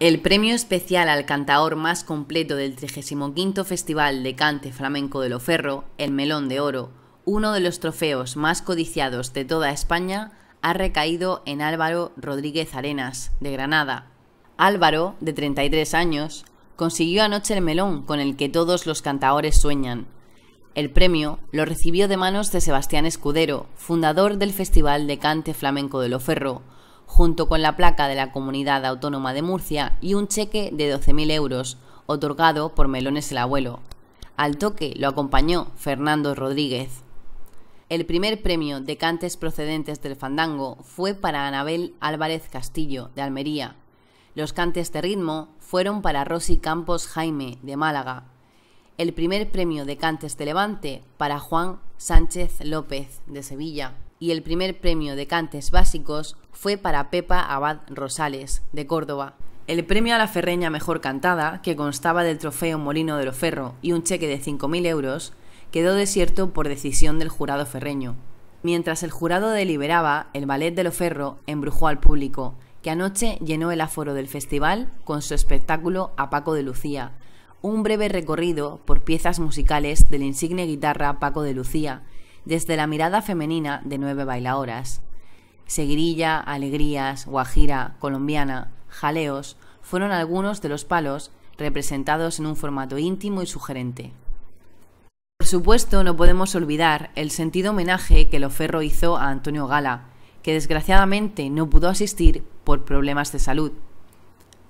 El premio especial al cantaor más completo del 35 Festival de Cante Flamenco de Loferro, el Melón de Oro, uno de los trofeos más codiciados de toda España, ha recaído en Álvaro Rodríguez Arenas, de Granada. Álvaro, de 33 años, consiguió anoche el melón con el que todos los cantaores sueñan. El premio lo recibió de manos de Sebastián Escudero, fundador del Festival de Cante Flamenco de Loferro, junto con la placa de la Comunidad Autónoma de Murcia y un cheque de 12.000 euros, otorgado por Melones el Abuelo. Al toque lo acompañó Fernando Rodríguez. El primer premio de cantes procedentes del fandango fue para Anabel Álvarez Castillo, de Almería. Los cantes de ritmo fueron para Rosy Campos Jaime, de Málaga. El primer premio de cantes de Levante para Juan Sánchez López, de Sevilla y el primer premio de cantes básicos fue para Pepa Abad Rosales, de Córdoba. El premio a la ferreña mejor cantada, que constaba del trofeo Molino de Ferro y un cheque de 5.000 euros, quedó desierto por decisión del jurado ferreño. Mientras el jurado deliberaba, el ballet de Loferro embrujó al público, que anoche llenó el aforo del festival con su espectáculo A Paco de Lucía, un breve recorrido por piezas musicales del insigne guitarra Paco de Lucía, desde la mirada femenina de nueve bailadoras, Seguirilla, alegrías, guajira, colombiana, jaleos fueron algunos de los palos representados en un formato íntimo y sugerente. Por supuesto, no podemos olvidar el sentido homenaje que Loferro hizo a Antonio Gala, que desgraciadamente no pudo asistir por problemas de salud.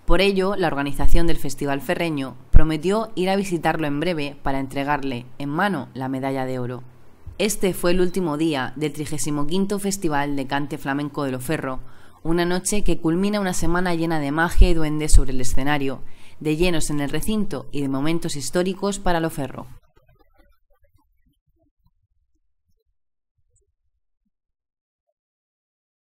Por ello, la organización del Festival Ferreño prometió ir a visitarlo en breve para entregarle en mano la medalla de oro. Este fue el último día del 35 Festival de Cante Flamenco de Loferro, una noche que culmina una semana llena de magia y duendes sobre el escenario, de llenos en el recinto y de momentos históricos para Loferro.